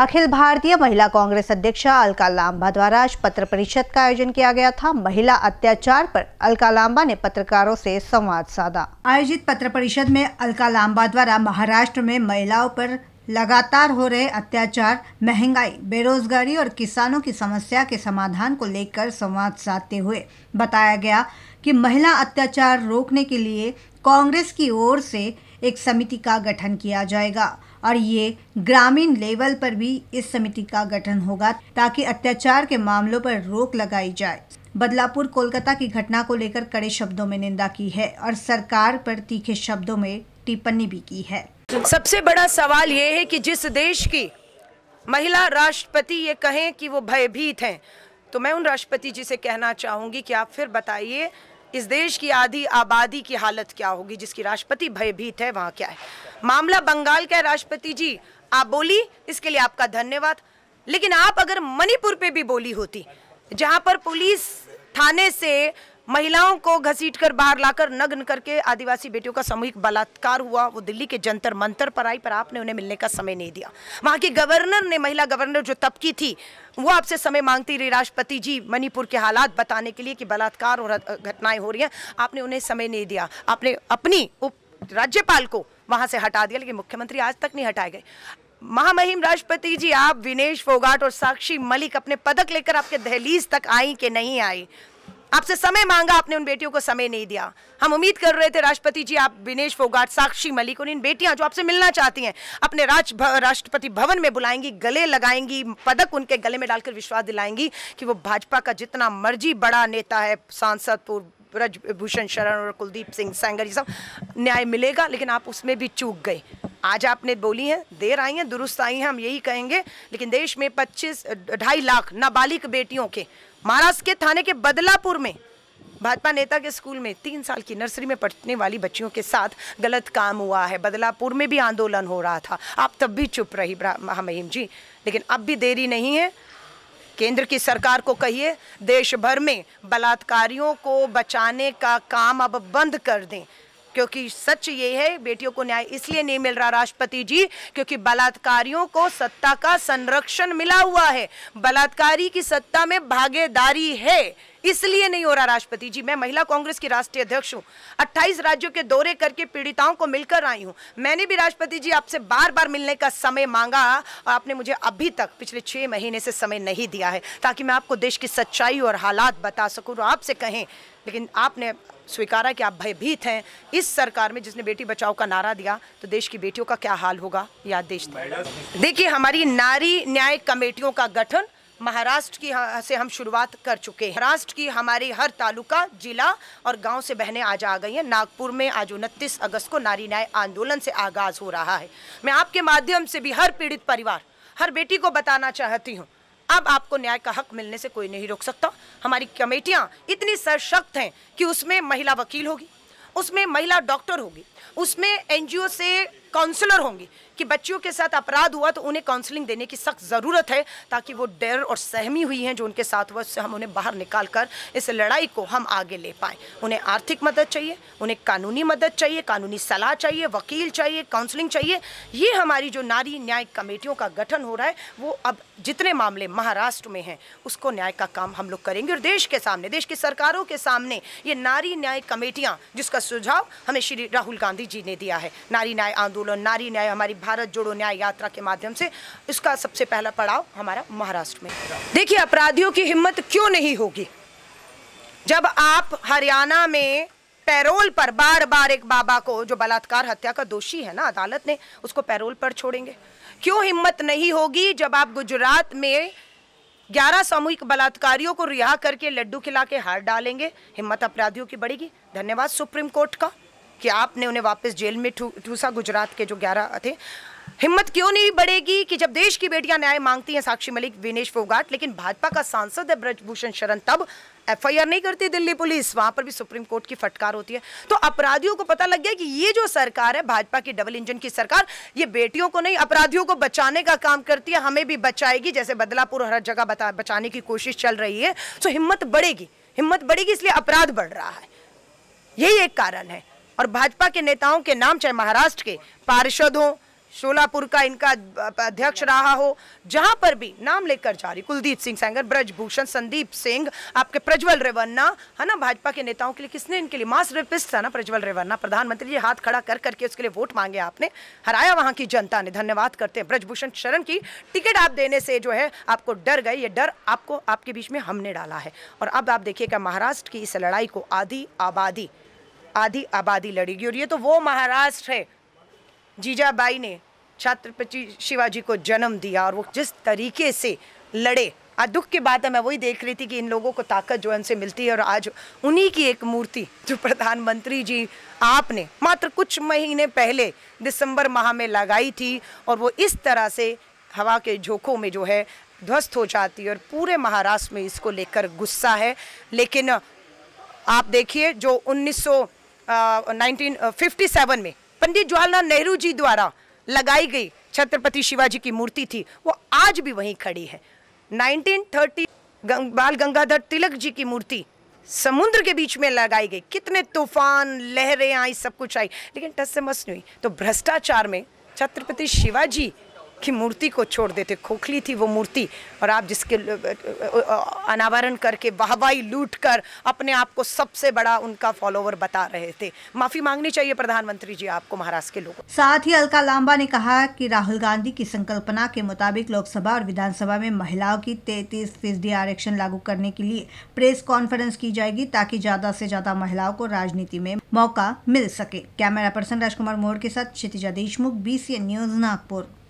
अखिल भारतीय महिला कांग्रेस अध्यक्ष अलका लांबा द्वारा आज पत्र परिषद का आयोजन किया गया था महिला अत्याचार पर अलका लांबा ने पत्रकारों से संवाद साधा आयोजित पत्र परिषद में अलका लांबा द्वारा महाराष्ट्र में महिलाओं पर लगातार हो रहे अत्याचार महंगाई बेरोजगारी और किसानों की समस्या के समाधान को लेकर संवाद साधते हुए बताया गया कि महिला अत्याचार रोकने के लिए कांग्रेस की ओर से एक समिति का गठन किया जाएगा और ये ग्रामीण लेवल पर भी इस समिति का गठन होगा ताकि अत्याचार के मामलों पर रोक लगाई जाए बदलापुर कोलकाता की घटना को लेकर कड़े शब्दों में निंदा की है और सरकार पर तीखे शब्दों में टिप्पणी भी की है सबसे बड़ा सवाल ये है कि जिस देश की महिला राष्ट्रपति ये कहें कि वो भयभीत हैं तो मैं उन राष्ट्रपति जी से कहना चाहूंगी कि आप फिर बताइए इस देश की आधी आबादी की हालत क्या होगी जिसकी राष्ट्रपति भयभीत है वहाँ क्या है मामला बंगाल का राष्ट्रपति जी आप बोली इसके लिए आपका धन्यवाद लेकिन आप अगर मणिपुर पे भी बोली होती जहाँ पर पुलिस थाने से महिलाओं को घसीटकर बाहर लाकर नग्न करके आदिवासी बेटियों का सामूहिक बलात्कार हुआ वो दिल्ली के जंतर मंतर पर आई पर आपने उन्हें मिलने का समय नहीं दिया वहां की गवर्नर ने महिला गवर्नर जो तबकी थी वो आपसे समय मांगती रही राष्ट्रपति जी मणिपुर के हालात बताने के लिए कि बलात्कार और घटनाएं हो रही हैं आपने उन्हें समय नहीं दिया आपने अपनी उप राज्यपाल को वहां से हटा दिया लेकिन मुख्यमंत्री आज तक नहीं हटाए गए महामहिम राष्ट्रपति जी आप विनेश फोगाट और साक्षी मलिक अपने पदक लेकर आपके दहलीज तक आई कि नहीं आई आपसे समय मांगा आपने उन बेटियों को समय नहीं दिया हम उम्मीद कर रहे थे राष्ट्रपति जी आप विनेश फोगाट साक्षी मलिक और इन बेटियां जो आपसे मिलना चाहती हैं अपने राज राष्ट्रपति भवन में बुलाएंगी गले लगाएंगी पदक उनके गले में डालकर विश्वास दिलाएंगी कि वो भाजपा का जितना मर्जी बड़ा नेता है सांसद पूर्व ब्रजभूषण शरण और कुलदीप सिंह सेंगर ये सब न्याय मिलेगा लेकिन आप उसमें भी चूक गए आज आपने बोली है देर आई है दुरुस्त आई है हम यही कहेंगे लेकिन देश में पच्चीस ढाई लाख नाबालिग बेटियों के महाराष्ट्र के थाने के बदलापुर में भाजपा नेता के स्कूल में तीन साल की नर्सरी में पढ़ने वाली बच्चियों के साथ गलत काम हुआ है बदलापुर में भी आंदोलन हो रहा था आप तब भी चुप रही महामहिम जी लेकिन अब भी देरी नहीं है केंद्र की सरकार को कहिए देश भर में बलात्कारियों को बचाने का काम अब बंद कर दें क्योंकि सच ये है बेटियों को न्याय इसलिए नहीं मिल रहा राष्ट्रपति जी क्योंकि बलात्कारियों को सत्ता का संरक्षण मिला हुआ है बलात्कारी की सत्ता में भागीदारी है इसलिए नहीं हो रहा राष्ट्रपति जी मैं महिला कांग्रेस की राष्ट्रीय अध्यक्ष हूँ अट्ठाईस राज्यों के दौरे करके पीड़िताओं को मिलकर आई हूँ मैंने भी राष्ट्रपति जी आपसे बार बार मिलने का समय मांगा और आपने मुझे अभी तक पिछले छह महीने से समय नहीं दिया है ताकि मैं आपको देश की सच्चाई और हालात बता सकूँ और आपसे कहें लेकिन आपने स्वीकारा कि आप भयभीत हैं इस सरकार में जिसने बेटी बचाओ का नारा दिया तो देश की बेटियों का क्या हाल होगा याद देश देखिए हमारी नारी न्याय कमेटियों का गठन महाराष्ट्र की से हम शुरुआत कर चुके हैं महाराष्ट्र की हमारी हर तालुका जिला और गांव से बहनें आज आ गई हैं नागपुर में आज उनतीस अगस्त को नारी न्याय आंदोलन से आगाज हो रहा है मैं आपके माध्यम से भी हर पीड़ित परिवार हर बेटी को बताना चाहती हूँ अब आपको न्याय का हक मिलने से कोई नहीं रोक सकता हमारी कमेटियाँ इतनी सशक्त हैं कि उसमें महिला वकील होगी उसमें महिला डॉक्टर होगी उसमें एनजीओ से काउंसलर होंगी कि बच्चियों के साथ अपराध हुआ तो उन्हें काउंसलिंग देने की सख्त ज़रूरत है ताकि वो डर और सहमी हुई हैं जो उनके साथ हुआ उससे हम उन्हें बाहर निकाल कर इस लड़ाई को हम आगे ले पाएँ उन्हें आर्थिक मदद चाहिए उन्हें कानूनी मदद चाहिए कानूनी सलाह चाहिए वकील चाहिए काउंसलिंग चाहिए ये हमारी जो नारी न्याय कमेटियों का गठन हो रहा है वो अब जितने मामले महाराष्ट्र में हैं उसको न्याय का काम हम लोग करेंगे और देश के सामने देश की सरकारों के सामने ये नारी न्याय कमेटियाँ जिसका सुझाव हमें श्री राहुल गांधी जी ने दिया है नारी न्याय आंदोलन आंदोलन नारी न्याय हमारी भारत जोड़ो न्याय यात्रा के माध्यम से इसका सबसे पहला पड़ाव हमारा महाराष्ट्र में देखिए अपराधियों की हिम्मत क्यों नहीं होगी जब आप हरियाणा में पैरोल पर बार बार एक बाबा को जो बलात्कार हत्या का दोषी है ना अदालत ने उसको पैरोल पर छोड़ेंगे क्यों हिम्मत नहीं होगी जब आप गुजरात में ग्यारह सामूहिक बलात्कारियों को रिहा करके लड्डू खिला के हार डालेंगे हिम्मत अपराधियों की बढ़ेगी धन्यवाद सुप्रीम कोर्ट का कि आपने उन्हें वापस जेल में ठूसा गुजरात के जो ग्यारह थे हिम्मत क्यों नहीं बढ़ेगी कि जब देश की बेटियां न्याय मांगती हैं साक्षी मलिक विनेश फोगाट लेकिन भाजपा का सांसद है ब्रजभूषण शरण तब एफआईआर नहीं करती दिल्ली पुलिस वहां पर भी सुप्रीम कोर्ट की फटकार होती है तो अपराधियों को पता लग गया कि ये जो सरकार है भाजपा की डबल इंजन की सरकार ये बेटियों को नहीं अपराधियों को बचाने का काम करती है हमें भी बचाएगी जैसे बदलापुर हर जगह बचाने की कोशिश चल रही है तो हिम्मत बढ़ेगी हिम्मत बढ़ेगी इसलिए अपराध बढ़ रहा है यही एक कारण है और भाजपा के नेताओं के नाम चाहे महाराष्ट्र के पार्षद हो शोलापुर का इनका अध्यक्ष रहा हो जहां पर भी नाम लेकर जा रही कुलदीप सिंह सैंगर ब्रजभूषण संदीप सिंह आपके प्रज्वल रेवन्ना है ना भाजपा के नेताओं के लिए किसने इनके लिए मास रेपिस्ट था ना प्रज्वल रेवन्ना प्रधानमंत्री जी हाथ खड़ा कर करके उसके लिए वोट मांगे आपने हराया वहां की जनता ने धन्यवाद करते हैं ब्रजभूषण शरण की टिकट आप देने से जो है आपको डर गए ये डर आपको आपके बीच में हमने डाला है और अब आप देखिएगा महाराष्ट्र की इस लड़ाई को आधी आबादी आधी आबादी लड़ेगी और ये तो वो महाराष्ट्र है जीजाबाई ने छत्रपति शिवाजी को जन्म दिया और वो जिस तरीके से लड़े आज दुख की बात है मैं वही देख रही थी कि इन लोगों को ताकत जो उनसे मिलती है और आज उन्हीं की एक मूर्ति जो प्रधानमंत्री जी आपने मात्र कुछ महीने पहले दिसंबर माह में लगाई थी और वो इस तरह से हवा के झोंकों में जो है ध्वस्त हो जाती है और पूरे महाराष्ट्र में इसको लेकर गुस्सा है लेकिन आप देखिए जो उन्नीस नाइनटीन में पंडित जवाहरलाल नेहरू जी द्वारा लगाई गई छत्रपति शिवाजी की मूर्ति थी वो आज भी वहीं खड़ी है 1930 गं, बाल गंगाधर तिलक जी की मूर्ति समुद्र के बीच में लगाई गई कितने तूफान लहरें आई सब कुछ आई लेकिन टस से मस नहीं हुई तो भ्रष्टाचार में छत्रपति शिवाजी की मूर्ति को छोड़ देते खोखली थी वो मूर्ति और आप जिसके अनावरण करके वाहवाही लूट कर अपने आप को सबसे बड़ा उनका फॉलोवर बता रहे थे माफ़ी मांगनी चाहिए प्रधानमंत्री जी आपको महाराष्ट्र के लोगों साथ ही अलका लांबा ने कहा कि राहुल गांधी की संकल्पना के मुताबिक लोकसभा और विधानसभा में महिलाओं की तैतीस फीसदी आरक्षण लागू करने के लिए प्रेस कॉन्फ्रेंस की जाएगी ताकि ज्यादा से ज्यादा महिलाओं को राजनीति में मौका मिल सके कैमरा पर्सन राजकुमार मोहर के साथ क्षितिजा देशमुख बीसीएन न्यूज नागपुर